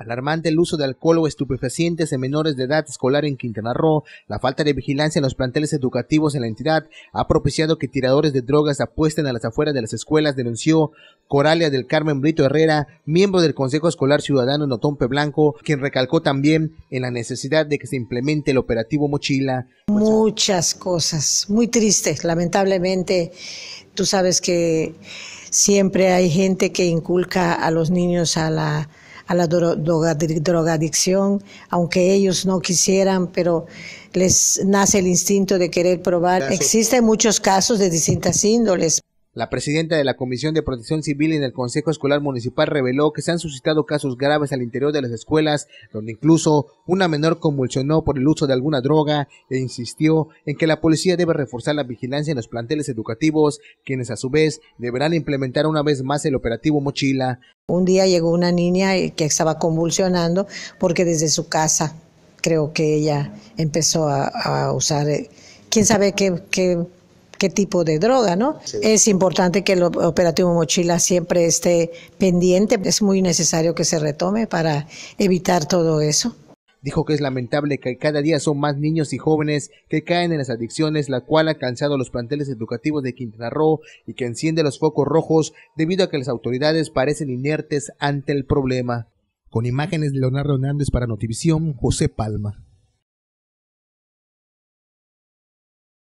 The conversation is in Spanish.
Alarmante el uso de alcohol o estupefacientes en menores de edad escolar en Quintana Roo, la falta de vigilancia en los planteles educativos en la entidad ha propiciado que tiradores de drogas apuesten a las afueras de las escuelas, denunció Coralia del Carmen Brito Herrera, miembro del Consejo Escolar Ciudadano Notompe Blanco, quien recalcó también en la necesidad de que se implemente el operativo Mochila. Muchas cosas, muy tristes, lamentablemente. Tú sabes que siempre hay gente que inculca a los niños a la a la drogadicción, aunque ellos no quisieran, pero les nace el instinto de querer probar. Existen muchos casos de distintas índoles. La presidenta de la Comisión de Protección Civil en el Consejo Escolar Municipal reveló que se han suscitado casos graves al interior de las escuelas, donde incluso una menor convulsionó por el uso de alguna droga e insistió en que la policía debe reforzar la vigilancia en los planteles educativos, quienes a su vez deberán implementar una vez más el operativo Mochila. Un día llegó una niña eh, que estaba convulsionando porque desde su casa creo que ella empezó a, usar, eh, quién sabe qué qué tipo de droga, ¿no? Es importante que el operativo Mochila siempre esté pendiente, es muy necesario que se retome para evitar todo eso. Dijo que es lamentable que cada día son más niños y jóvenes que caen en las adicciones, la cual ha alcanzado los planteles educativos de Quintana Roo y que enciende los focos rojos debido a que las autoridades parecen inertes ante el problema. Con imágenes de Leonardo Hernández para Notivisión, José Palma.